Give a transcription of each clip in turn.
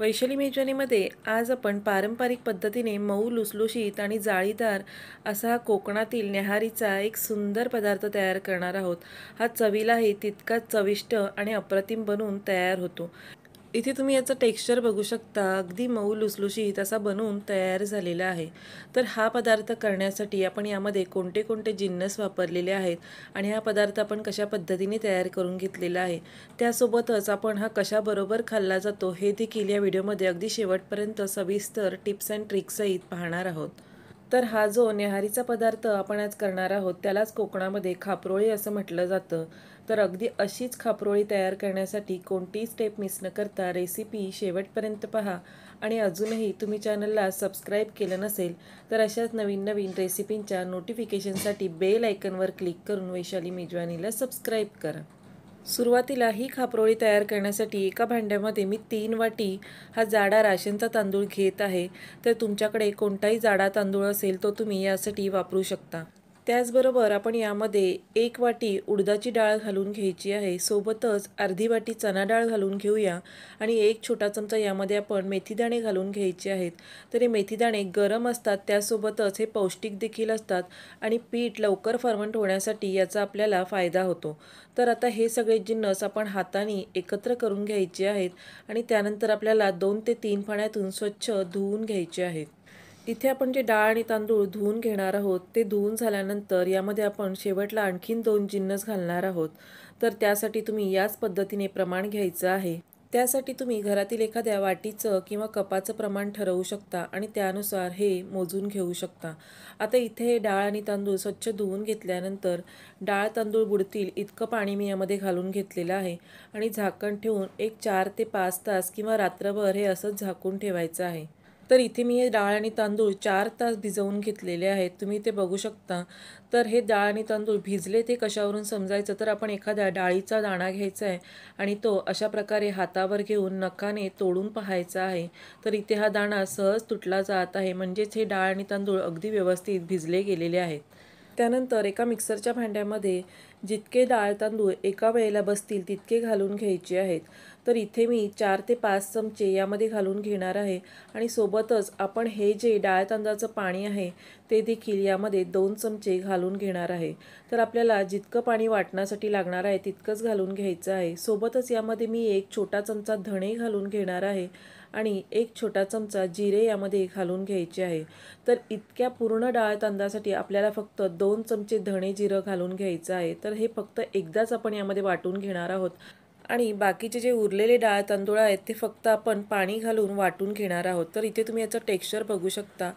वैशाली मेजवानीमध्ये आज आपण पारंपरिक पद्धतीने मऊ लुसलुशीत आणि जाळीदार असा कोकणातील न्याहारीचा एक सुंदर पदार्थ तयार करणार आहोत हा चवीलाही तितकाच चविष्ट आणि अप्रतिम बनून तयार होतो इथे तुम्ही याचं टेक्स्चर बघू शकता अगदी मऊ लुसलुशीत असा बनवून तयार झालेला आहे तर हा पदार्थ करण्यासाठी आपण यामध्ये कोणते कोणते जिन्नस वापरलेले आहेत आणि हा पदार्थ आपण कशा पद्धतीने तयार करून घेतलेला आहे त्यासोबतच आपण हा कशाबरोबर खाल्ला जातो हे देखील या व्हिडिओमध्ये अगदी शेवटपर्यंत सविस्तर टिप्स अँड ट्रिक्सही पाहणार आहोत तर हा जो नेहारीचा पदार्थ आपण आज करणार आहोत त्यालाच कोकणामध्ये खापरोळी असं म्हटलं जातं तर अगदी अशीच खापरोळी तयार करण्यासाठी कोणतीही स्टेप मिस न करता रेसिपी शेवटपर्यंत पहा आणि अजूनही तुम्ही चॅनलला सबस्क्राईब केलं नसेल तर अशाच नवीन नवीन रेसिपींच्या नोटिफिकेशनसाठी बेल आयकनवर क्लिक करून वैशाली मेजवानीला सबस्क्राईब करा सुरुवातीला ही खापरोळी तयार करण्यासाठी एका भांड्यामध्ये मी तीन वाटी हा जाडा राशनचा तांदूळ घेत आहे तर तुमच्याकडे कोणताही जाडा तांदूळ असेल तो तुम्ही यासाठी वापरू शकता त्याचबरोबर आपण यामध्ये एक वाटी उडदाची डाळ घालून घ्यायची आहे सोबतच अर्धी वाटी चणा डाळ घालून घेऊया आणि एक छोटा चमचा यामध्ये आपण मेथीदाणे घालून घ्यायचे आहेत तर हे मेथीदाणे गरम असतात त्यासोबतच हे पौष्टिक देखील असतात आणि पीठ लवकर फर्मंट होण्यासाठी याचा आपल्याला फायदा होतो तर आता हे सगळे जिन्नस आपण हाताने एकत्र करून घ्यायचे आहेत आणि त्यानंतर आपल्याला दोन ते तीन पाण्यातून स्वच्छ धुवून घ्यायचे आहेत इथे आपण जे डाळ आणि तांदूळ धुवून घेणार आहोत ते धुवून झाल्यानंतर यामध्ये आपण शेवटला आणखीन दोन जिन्नस घालणार आहोत तर त्यासाठी तुम्ही याच पद्धतीने प्रमाण घ्यायचं आहे त्यासाठी तुम्ही घरातील एखाद्या वाटीचं किंवा कपाचं प्रमाण ठरवू शकता आणि त्यानुसार हे मोजून घेऊ शकता आता इथे हे डाळ आणि तांदूळ स्वच्छ धुवून घेतल्यानंतर डाळ तांदूळ बुडतील इतकं पाणी मी यामध्ये घालून घेतलेलं आहे आणि झाकण ठेवून एक चार ते पाच तास किंवा रात्रभर हे असंच झाकून ठेवायचं आहे तर इथे मी हे डाळ आणि तांदूळ चार तास भिजवून घेतलेले आहेत तुम्ही ते बघू शकता तर हे डाळ आणि तांदूळ भिजले ते कशावरून समजायचं तर आपण एखाद्या डाळीचा दाणा घ्यायचा आहे आणि तो अशा प्रकारे हातावर घेऊन नखाने तोडून पाहायचा आहे तर इथे हा दाणा सहज तुटला जात आहे म्हणजेच हे डाळ आणि तांदूळ अगदी व्यवस्थित भिजले गेलेले आहेत त्यानंतर एका मिक्सरच्या भांड्यामध्ये जितके डाळ तांदूळ एका वेळेला बसतील तितके घालून घ्यायचे आहेत तर इथे मी चार ते पाच चमचे यामध्ये घालून घेणार आहे आणि सोबतच आपण हे जे डाळ तांदळाचं पाणी आहे ते देखील यामध्ये दोन चमचे घालून घेणार आहे तर आपल्याला जितकं पाणी वाटण्यासाठी लागणार आहे तितकंच घालून घ्यायचं आहे सोबतच यामध्ये मी एक छोटा चमचा धणे घालून घेणार आहे आणि एक छोटा चमचा जिरे यामध्ये घालून घ्यायचे आहे तर इतक्या पूर्ण डाळ तांदळासाठी आपल्याला फक्त दोन चमचे धणे जिरं घालून घ्यायचं आहे तर हे फक्त एकदाच आपण यामध्ये वाटून घेणार आहोत आणि बाकीचे जे उरलेले डाळ तांदूळ आहेत ते फक्त आपण पाणी घालून वाटून घेणार आहोत तर इथे तुम्ही याचं टेक्स्चर बघू शकता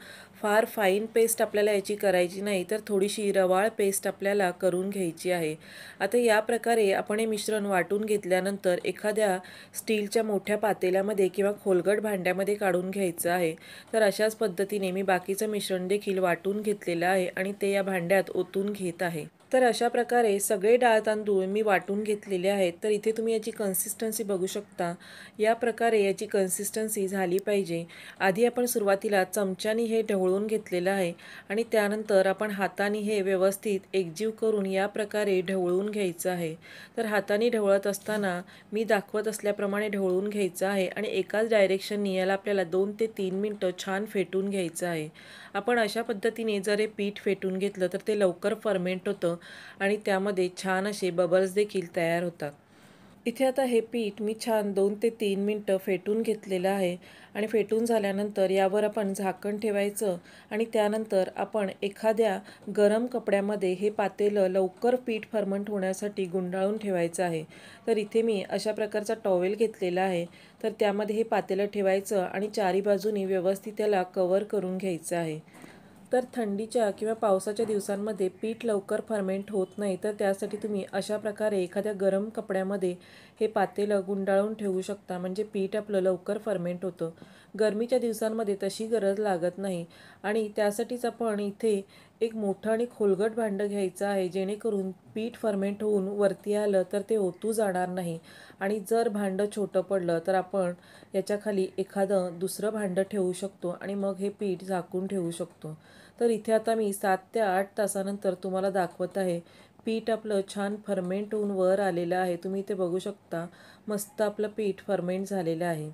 फार फाईन पेस्ट आपल्याला याची करायची नाही तर थोडीशी रवाळ पेस्ट आपल्याला करून घ्यायची आहे आता या प्रकारे आपण हे मिश्रण वाटून घेतल्यानंतर एखाद्या स्टीलच्या मोठ्या पातेल्यामध्ये किंवा खोलगट भांड्यामध्ये काढून घ्यायचं आहे तर अशाच पद्धतीने मी बाकीचं मिश्रण देखील वाटून घेतलेलं आहे आणि ते या भांड्यात ओतून घेत आहे तर अशा प्रकारे सगळे डाळ तांदूळ मी वाटून घेतलेले आहेत तर इथे तुम्ही याची कन्सिस्टन्सी बघू शकता या प्रकारे याची कन्सिस्टन्सी झाली पाहिजे आधी आपण सुरुवातीला चमच्यानी हे ढवळून घेतलेलं आहे आणि त्यानंतर आपण हाताने हे व्यवस्थित एकजीव करून या प्रकारे ढवळून घ्यायचं आहे तर हाताने ढवळत असताना मी दाखवत असल्याप्रमाणे ढवळून घ्यायचं आहे आणि एकाच डायरेक्शननी याला आपल्याला दोन ते तीन मिनटं छान फेटून घ्यायचं आहे आपण अशा पद्धतीने जर हे पीठ फेटून घेतलं तर ते लवकर फर्मेंट होतं आणि त्यामध्ये छान असे बबल्स देखील तयार होतात इथे आता हे पीठ मी छान दोन ते तीन मिनटं फेटून घेतलेलं आहे आणि फेटून झाल्यानंतर यावर आपण झाकण ठेवायचं आणि त्यानंतर आपण एखाद्या गरम कपड्यामध्ये हे पातेलं लवकर पीठ फर्मंट होण्यासाठी गुंडाळून ठेवायचं आहे तर इथे मी अशा प्रकारचा टॉवेल घेतलेला आहे तर त्यामध्ये हे पातेलं ठेवायचं आणि चारी बाजूनी व्यवस्थित त्याला कवर करून घ्यायचं आहे तर थंडीच्या किंवा पावसाच्या दिवसांमध्ये पीठ लवकर फर्मेंट होत नाही तर त्यासाठी तुम्ही अशा प्रकारे एखाद्या गरम कपड्यामध्ये हे पातेलं गुंडाळून ठेवू शकता म्हणजे पीठ आपलं लवकर फर्मेंट होतं गरमीच्या दिवसांमध्ये तशी गरज लागत नाही आणि त्यासाठीच आपण इथे एक मोठं आणि खोलगट भांडं घ्यायचं आहे जेणेकरून पीठ फर्मेंट होऊन वरती आलं तर ते ओतू जाणार नाही आणि जर भांडं छोटं पडलं तर आपण याच्याखाली एखादं दुसरं भांडं ठेवू शकतो आणि मग हे पीठ झाकून ठेवू शकतो तर इथे आता मी सात ते आठ तासानंतर तुम्हाला दाखवत आहे पीठ आपलं छान फर्मेंट होऊन वर आलेलं आहे तुम्ही इथे बघू शकता मस्त आपलं पीठ फर्मेंट झालेलं आहे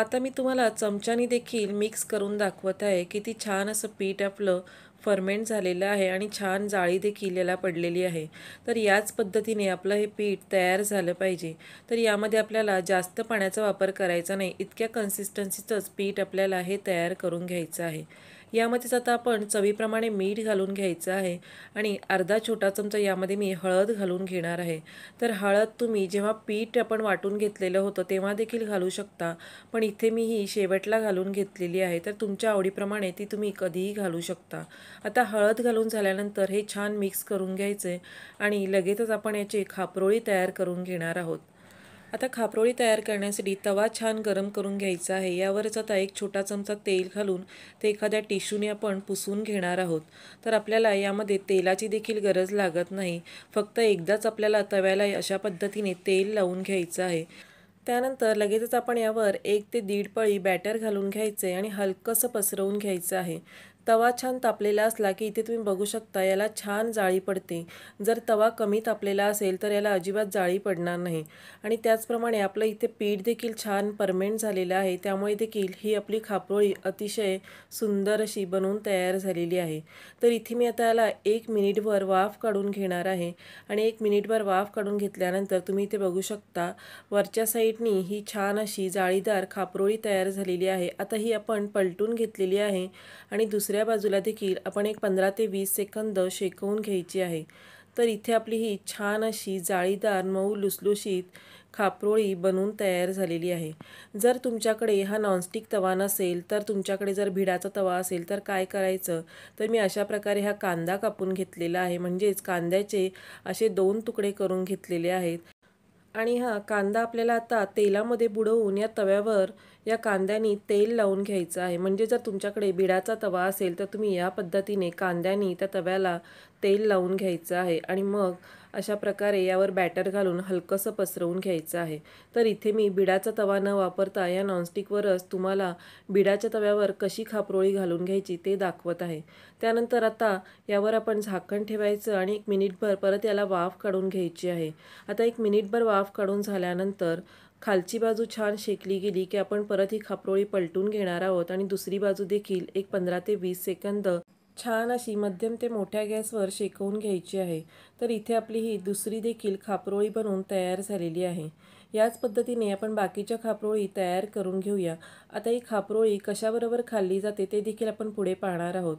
आता मी तुम्हाला चमच्यानी देखील मिक्स करून दाखवत आहे किती छान असं पीठ आपलं फर्मेंट झालेलं आहे आणि छान जाळी देखील याला पडलेली आहे तर याच पद्धतीने आपलं हे पीठ तयार झालं पाहिजे तर यामध्ये आपल्याला जास्त पाण्याचा वापर करायचा नाही इतक्या कन्सिस्टन्सीचंच पीठ आपल्याला हे तयार करून घ्यायचं आहे यामध्येच आता आपण चवीप्रमाणे मीठ घालून घ्यायचं आहे आणि अर्धा छोटा चमचा यामध्ये मी हळद घालून घेणार आहे तर हळद तुम्ही जेव्हा पीठ आपण वाटून घेतलेलं होतं तेव्हा देखील घालू शकता पण इथे मी ही शेवटला घालून घेतलेली आहे तर तुमच्या आवडीप्रमाणे ती तुम्ही कधीही घालू शकता आता हळद घालून झाल्यानंतर हे छान मिक्स करून घ्यायचे आणि लगेचच आपण याचे खापरोळी तयार करून घेणार आहोत आता खापरोळी तयार करण्यासाठी तवा छान गरम करून घ्यायचा आहे यावरच आता एक छोटा चमचा तेल घालून ते एखाद्या टिश्यूने आपण पुसून घेणार आहोत तर आपल्याला यामध्ये तेलाची देखील गरज लागत नाही फक्त एकदाच आपल्याला तव्याला अशा पद्धतीने तेल लावून घ्यायचं आहे त्यानंतर लगेचच आपण यावर एक ते दीड पळी बॅटर घालून घ्यायचे आणि हलकंसं पसरवून घ्यायचं आहे तवा छान तापलेला असला की इथे तुम्ही बघू शकता याला छान जाळी पडते जर तवा कमी तापलेला असेल तर याला अजिबात जाळी पडणार नाही आणि त्याचप्रमाणे आपलं इथे पीठ देखील छान परमेंट झालेलं आहे त्यामुळे देखील ही आपली खापरोळी अतिशय सुंदर अशी बनवून तयार झालेली आहे तर इथे मी आता याला एक मिनिटभर वाफ काढून घेणार आहे आणि एक मिनिटभर वाफ काढून घेतल्यानंतर तुम्ही इथे बघू शकता वरच्या साईडनी ही छान अशी जाळीदार खापरोळी तयार झालेली आहे आता ही आपण पलटून घेतलेली आहे आणि दुसरी दुसऱ्या बाजूला देखील आपण एक पंधरा ते वीस सेकंद शेकवून घ्यायची आहे तर इथे आपली ही छान अशी जाळीदार मऊ लुसलुशीत खापरोळी बनवून तयार झालेली आहे जर तुमच्याकडे हा नॉनस्टिक तवा नसेल तर तुमच्याकडे जर भिडाचा तवा असेल तर काय करायचं तर मी अशा प्रकारे हा कांदा कापून घेतलेला आहे म्हणजेच कांद्याचे असे दोन तुकडे करून घेतलेले आहेत आणि हा कांदा आपल्याला आता तेलामध्ये बुडवून या तव्यावर या कांद्याने तेल लावून घ्यायचं आहे म्हणजे जर तुमच्याकडे बिडाचा तवा असेल तर तुम्ही या पद्धतीने कांद्यानी त्या तव्याला तेल लावून घ्यायचं आहे आणि मग अशा प्रकारे यावर बॅटर घालून हलकंसं पसरवून घ्यायचं आहे तर इथे मी बिडाचा तवा न वापरता या नॉनस्टिकवरच तुम्हाला बिडाच्या तव्यावर कशी खापरोळी घालून घ्यायची ते दाखवत आहे त्यानंतर आता यावर आपण झाकण ठेवायचं आणि एक मिनिटभर परत याला वाफ काढून घ्यायची आहे आता एक मिनिटभर वाफ काढून झाल्यानंतर खालची बाजू छान शेकली गेली की आपण परत ही खापरोळी पलटून घेणार आहोत आणि दुसरी बाजू देखील एक पंधरा ते वीस सेकंद छान अशी मध्यम ते मोठ्या गॅसवर शेकवून घ्यायची आहे तर इथे आपली ही दुसरी देखील खापरोळी बनवून तयार झालेली आहे याच पद्धतीने आपण बाकीच्या खापरोळी तयार करून घेऊया आता ही खापरोळी कशाबरोबर खाल्ली जाते ते देखील आपण पुढे पाहणार आहोत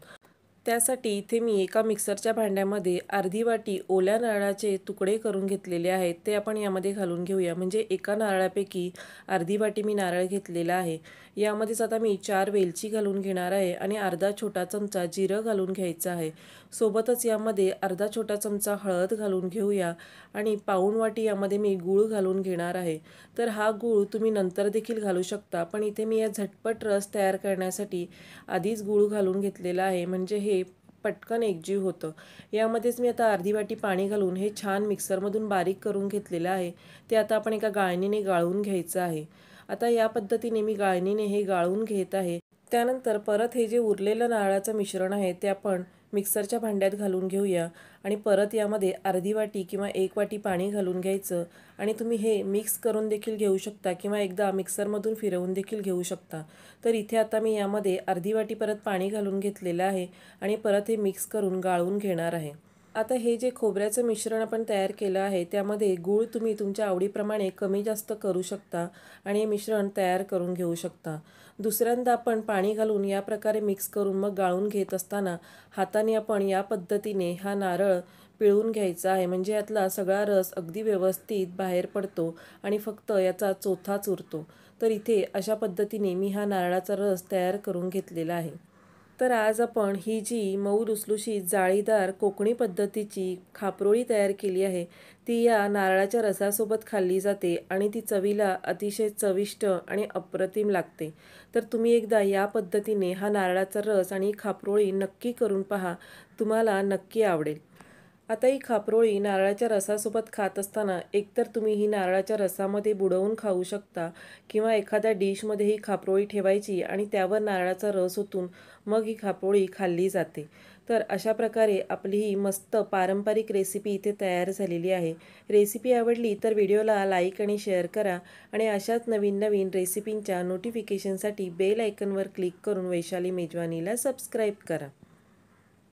त्यासाठी इथे मी एका मिक्सरच्या भांड्यामध्ये अर्धी वाटी ओल्या नारळाचे तुकडे करून घेतलेले आहेत ते आपण यामध्ये घालून घेऊया म्हणजे एका नारळापैकी अर्धी वाटी मी नारळ घेतलेला आहे यामध्येच आता मी चार वेलची घालून घेणार आहे आणि अर्धा छोटा चमचा जिरं घालून घ्यायचं आहे सोबतच यामध्ये अर्धा छोटा चमचा हळद घालून घेऊया आणि पाऊण वाटी यामध्ये मी गूळ घालून घेणार आहे तर हा गूळ तुम्ही नंतर देखील घालू शकता पण इथे मी या झटपट रस तयार करण्यासाठी आधीच गूळ घालून घेतलेला आहे म्हणजे हे पटकन एकजीव होतं यामध्येच मी आता अर्धी वाटी पाणी घालून हे छान मिक्सरमधून बारीक करून घेतलेलं आहे ते आता आपण एका गाळणीने गाळून घ्यायचं आहे आता या पद्धतीने मी गाळणीने हे गाळून घेत आहे त्यानंतर परत हे जे उरलेलं नारळाचं मिश्रण आहे ते आपण मिक्सरच्या भांड्यात घालून घेऊया आणि परत यामध्ये अर्धी वाटी किंवा एक वाटी पाणी घालून घ्यायचं आणि तुम्ही हे मिक्स करून देखील घेऊ शकता किंवा एकदा मिक्सरमधून फिरवून देखील घेऊ शकता तर इथे आता मी यामध्ये अर्धी वाटी परत पाणी घालून घेतलेलं आहे आणि परत हे मिक्स करून गाळून घेणार आहे आता हे जे खोबऱ्याचं मिश्रण आपण तयार केलं आहे त्यामध्ये गूळ तुम्ही तुमच्या आवडीप्रमाणे कमी जास्त करू शकता आणि हे मिश्रण तयार करून घेऊ शकता दुसऱ्यांदा आपण पाणी घालून या प्रकारे मिक्स करून मग गाळून घेत असताना हाताने आपण या पद्धतीने हा नारळ पिळून घ्यायचा आहे म्हणजे यातला सगळा रस अगदी व्यवस्थित बाहेर पडतो आणि फक्त याचा चोथाच उरतो तर इथे अशा पद्धतीने मी हा नारळाचा रस तयार करून घेतलेला आहे तर आज आपण ही जी मऊ लुसलुशी जाळीदार कोकणी पद्धतीची खापरोळी तयार केली आहे ती या नारळाच्या रसासोबत खाल्ली जाते आणि ती चवीला अतिशय चविष्ट आणि अप्रतिम लागते तर तुम्ही एकदा या पद्धतीने हा नारळाचा रस आणि खापरोळी नक्की करून पहा तुम्हाला नक्की आवडेल आता ही खापरोळी नारळाच्या रसासोबत खात असताना एकतर तुम्ही ही नारळाच्या रसामध्ये बुडवून खाऊ शकता किंवा एखाद्या डिशमध्ये ही खापरोळी ठेवायची आणि त्यावर नारळाचा रस ओतून मग ही खापरोळी खाल्ली जाते तर अशा प्रकारे आपली ही मस्त पारंपरिक रेसिपी इथे तयार झालेली आहे रेसिपी आवडली तर व्हिडिओला लाईक आणि शेअर करा आणि अशाच नवीन नवीन रेसिपींच्या नोटिफिकेशनसाठी बेल आयकनवर क्लिक करून वैशाली मेजवानीला सबस्क्राईब करा